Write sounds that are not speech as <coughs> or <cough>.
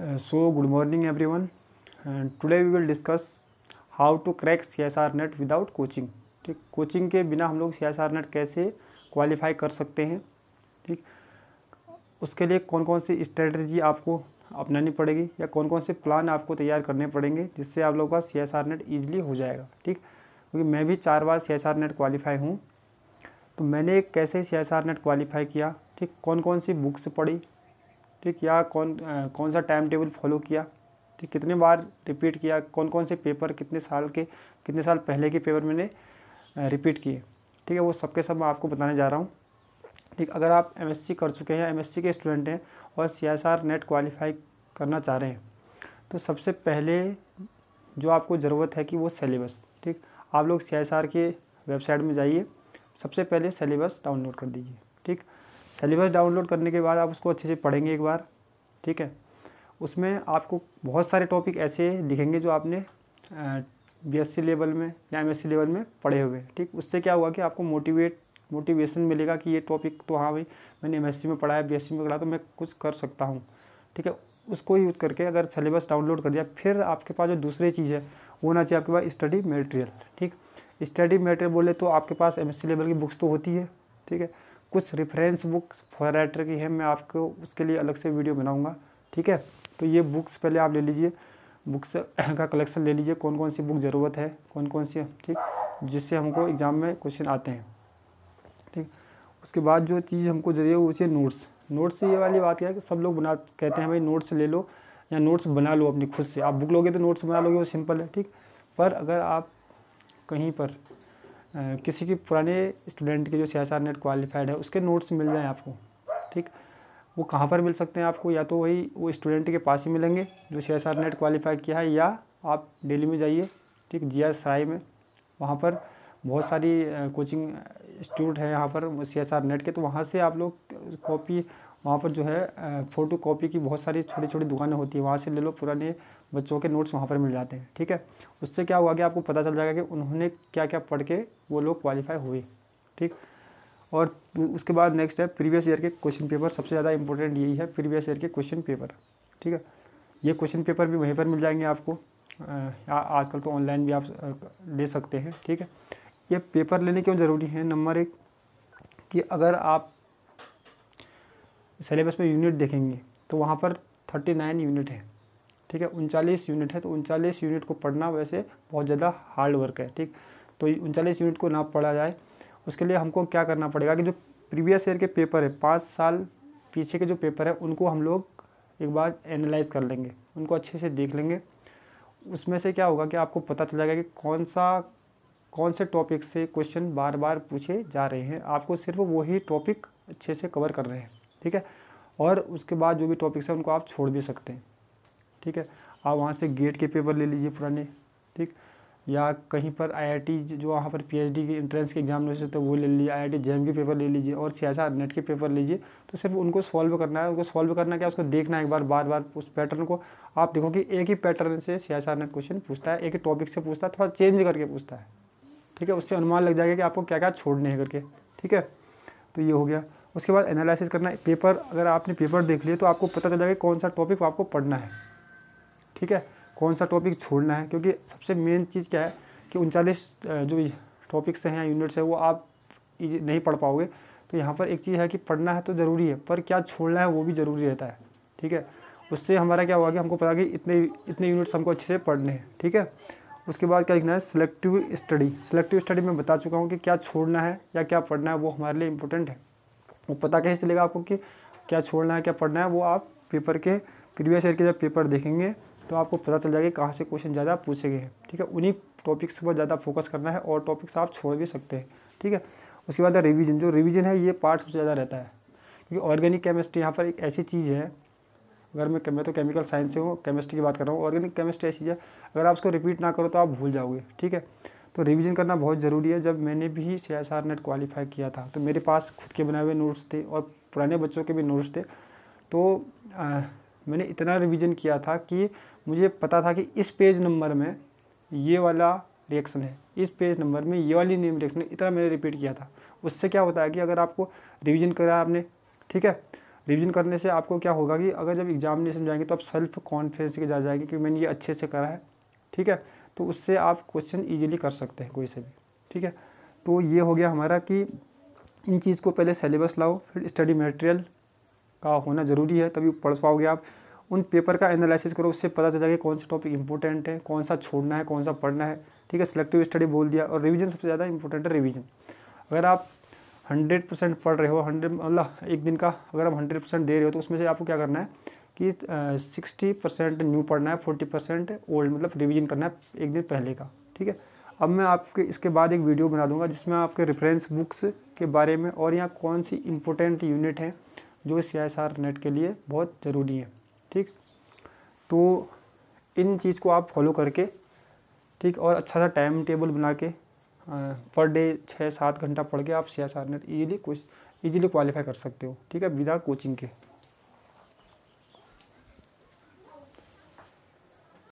Uh, so good morning everyone and today we will discuss how to crack CSR net without coaching ठीक coaching के बिना हम लोग C S R NET कैसे qualify कर सकते हैं ठीक उसके लिए कौन कौन सी स्ट्रेटजी आपको अपनानी पड़ेगी या कौन कौन से प्लान आपको तैयार करने पड़ेंगे जिससे आप लोगों का C S R NET easily हो जाएगा ठीक क्योंकि मैं भी चार बार C S R NET qualify हूँ तो मैंने कैसे C S R NET qualify किया ठीक कौन कौन सी बुक्स पढ़ी ठीक या कौन आ, कौन सा टाइम टेबल फॉलो किया ठीक कितने बार रिपीट किया कौन कौन से पेपर कितने साल के कितने साल पहले के पेपर मैंने रिपीट किए ठीक है वो सबके सब मैं आपको बताने जा रहा हूँ ठीक अगर आप एम कर चुके हैं एम के स्टूडेंट हैं और सी नेट क्वालिफाई करना चाह रहे हैं तो सबसे पहले जो आपको ज़रूरत है कि वो सिलेबस ठीक आप लोग सी के वेबसाइट में जाइए सबसे पहले सिलेबस डाउनलोड कर दीजिए ठीक सिलेबस डाउनलोड करने के बाद आप उसको अच्छे से पढ़ेंगे एक बार ठीक है उसमें आपको बहुत सारे टॉपिक ऐसे दिखेंगे जो आपने बीएससी लेवल में या एमएससी लेवल में पढ़े हुए हैं ठीक उससे क्या हुआ कि आपको मोटिवेट मोटिवेशन मिलेगा कि ये टॉपिक तो हाँ भाई मैंने एमएससी में पढ़ा है बीएससी में पढ़ा तो मैं कुछ कर सकता हूँ ठीक है उसको यूज़ करके अगर सिलेबस डाउनलोड कर दिया फिर आपके पास जो दूसरी चीज़ है वो होना चाहिए आपके पास स्टडी मटेरियल ठीक स्टडी मटेरियल बोले तो आपके पास एम लेवल की बुक्स तो होती है ठीक है कुछ रेफरेंस बुक्स फॉर राइटर की है मैं आपको उसके लिए अलग से वीडियो बनाऊँगा ठीक है तो ये बुक्स पहले आप ले लीजिए बुक्स <coughs> का कलेक्शन ले लीजिए कौन कौन सी बुक ज़रूरत है कौन कौन सी ठीक जिससे हमको एग्ज़ाम में क्वेश्चन आते हैं ठीक उसके बाद जो चीज़ हमको जरिए वो चाहिए नोट्स नोट्स ये वाली बात क्या है कि सब लोग बना कहते हैं भाई नोट्स ले लो या नोट्स बना लो अपनी खुद से आप बुक लोगे तो नोट्स बना लोगे वो सिंपल है ठीक पर अगर आप कहीं पर किसी की पुराने स्टूडेंट के जो C S R NET qualified है उसके नोट्स मिल जाएँ आपको ठीक वो कहाँ पर मिल सकते हैं आपको या तो वही वो स्टूडेंट के पास ही मिलेंगे जो C S R NET qualify किया है या आप डेली में जाइए ठीक एस सराय में वहाँ पर बहुत सारी कोचिंग इंस्टीट्यूट है यहाँ पर सी एस आर नेट के तो वहाँ से आप लोग कॉपी वहाँ पर जो है फ़ोटो कॉपी की बहुत सारी छोटी छोटी दुकानें होती हैं वहाँ से ले लो पुराने बच्चों के नोट्स वहाँ पर मिल जाते हैं ठीक है उससे क्या हुआ कि आपको पता चल जाएगा कि उन्होंने क्या क्या पढ़ के वो लोग क्वालिफाई हुए ठीक और उसके बाद नेक्स्ट है प्रीवियस ईयर के क्वेश्चन पेपर सबसे ज़्यादा इंपॉर्टेंट यही है प्रीवियस ईयर के क्वेश्चन पेपर ठीक है ये क्वेश्चन पेपर भी वहीं पर मिल जाएंगे आपको आजकल तो ऑनलाइन भी आप ले सकते हैं ठीक है ये पेपर लेने क्यों ज़रूरी है नंबर एक कि अगर आप सिलेबस में यूनिट देखेंगे तो वहाँ पर थर्टी नाइन यूनिट है ठीक है उनचालीस यूनिट है तो उनचालीस यूनिट को पढ़ना वैसे बहुत ज़्यादा हार्ड वर्क है ठीक तो उनचालीस यूनिट को ना पढ़ा जाए उसके लिए हमको क्या करना पड़ेगा कि जो प्रीवियस ईयर के पेपर है पाँच साल पीछे के जो पेपर है उनको हम लोग एक बार एनालाइज कर लेंगे उनको अच्छे से देख लेंगे उसमें से क्या होगा कि आपको पता चल जाएगा कि कौन सा कौन से टॉपिक से क्वेश्चन बार बार पूछे जा रहे हैं आपको सिर्फ वही टॉपिक अच्छे से कवर कर रहे हैं ठीक है और उसके बाद जो भी टॉपिक्स हैं उनको आप छोड़ भी सकते हैं ठीक है आप वहाँ से गेट के पेपर ले लीजिए पुराने ठीक या कहीं पर आईआईटी जो वहाँ पर पीएचडी के एंट्रेंस के एग्जाम होते हैं वो ले लीजिए आईआईटी आई के पेपर ले लीजिए और सियासा नेट के पेपर लीजिए तो सिर्फ उनको सॉल्व करना है उनको सॉल्व करना क्या उसको देखना है एक बार बार बार उस पैटर्न को आप देखो कि एक ही पैटर्न से सियासा नेट क्वेश्चन पूछता है एक ही टॉपिक से पूछता है थोड़ा चेंज करके पूछता है ठीक है उससे अनुमान लग जाएगा कि आपको क्या क्या छोड़ने हैं करके ठीक है तो ये हो गया उसके बाद एनालिसिस करना है पेपर अगर आपने पेपर देख लिया तो आपको पता चलेगा कि कौन सा टॉपिक आपको पढ़ना है ठीक है कौन सा टॉपिक छोड़ना है क्योंकि सबसे मेन चीज़ क्या है कि उनचालीस जो टॉपिक्स हैं यूनिट्स हैं वो आप नहीं पढ़ पाओगे तो यहाँ पर एक चीज़ है कि पढ़ना है तो ज़रूरी है पर क्या छोड़ना है वो भी ज़रूरी रहता है ठीक है उससे हमारा क्या होगा कि हमको पता कि इतने इतने यूनिट्स हमको अच्छे से पढ़ने हैं ठीक है उसके बाद क्या लिखना है सिलेक्टिव स्टडी सेलेक्टिव स्टडी में बता चुका हूँ कि क्या छोड़ना है या क्या पढ़ना है वो हमारे लिए इम्पोर्टेंट है वो पता कैसे चलेगा आपको कि क्या छोड़ना है क्या पढ़ना है वो आप पेपर के प्रीवियस ईयर के जब पेपर देखेंगे तो आपको पता चल जाएगा कहाँ से क्वेश्चन ज़्यादा पूछे गए हैं ठीक है उन्हीं टॉपिक्स पर ज़्यादा फोकस करना है और टॉपिक्स आप छोड़ भी सकते हैं ठीक है उसके बाद है रिविजन जो रिविजन है ये पार्ट सबसे ज़्यादा रहता है क्योंकि ऑर्गेनिक केमिस्ट्री यहाँ पर एक ऐसी चीज़ है अगर मैं मैं तो केमिकल साइंस से हूँ केमिस्ट्री की बात कर रहा हूँ ऑर्गेनिक केमिस्ट्री ऐसी है अगर आप उसको रिपीट ना करो तो आप भूल जाओगे ठीक है तो रिवीजन करना बहुत ज़रूरी है जब मैंने भी C S R NET qualify किया था तो मेरे पास खुद के बनाए हुए नोट्स थे और पुराने बच्चों के भी नोट्स थे तो आ, मैंने इतना रिवीजन किया था कि मुझे पता था कि इस पेज नंबर में ये वाला रिएक्शन है इस पेज नंबर में ये वाली नेम रिएक्शन इतना मैंने रिपीट किया था उससे क्या होता है कि अगर आपको रिविजन करा आपने ठीक है रिविजन करने से आपको क्या होगा कि अगर जब एग्जामिनेशन जाएंगे तो आप सेल्फ कॉन्फिडेंस के जा जाएंगे कि मैंने ये अच्छे से करा है ठीक है तो उससे आप क्वेश्चन ईजिली कर सकते हैं कोई से भी ठीक है तो ये हो गया हमारा कि इन चीज़ को पहले सेलेबस लाओ फिर स्टडी मटेरियल का होना ज़रूरी है तभी पढ़ पाओगे आप उन पेपर का एनालिसिस करो उससे पता चल जाएगा कौन सा टॉपिक इंपॉर्टेंट है कौन सा छोड़ना है कौन सा पढ़ना है ठीक है सिलेक्टिव स्टडी बोल दिया और रिवीजन सबसे ज़्यादा इंपॉर्टेंट है रिवीजन अगर आप हंड्रेड परसेंट पढ़ रहे हो हंड्रेड मतलब एक दिन का अगर आप हंड्रेड परसेंट दे रहे हो तो उसमें से आपको क्या करना है कि सिक्सटी परसेंट न्यू पढ़ना है फोर्टी परसेंट ओल्ड मतलब रिवीजन करना है एक दिन पहले का ठीक है अब मैं आपके इसके बाद एक वीडियो बना दूंगा जिसमें आपके रेफरेंस बुक्स के बारे में और यहाँ कौन सी इम्पोर्टेंट यूनिट हैं जो सी एस आर नेट के लिए बहुत ज़रूरी है ठीक तो इन चीज़ को आप फॉलो करके ठीक और अच्छा सा टाइम टेबल बना के पर डे छः सात घंटा पढ़ के आप C S R NET easily कुछ ईजिली क्वालिफाई कर सकते हो ठीक है विदा कोचिंग के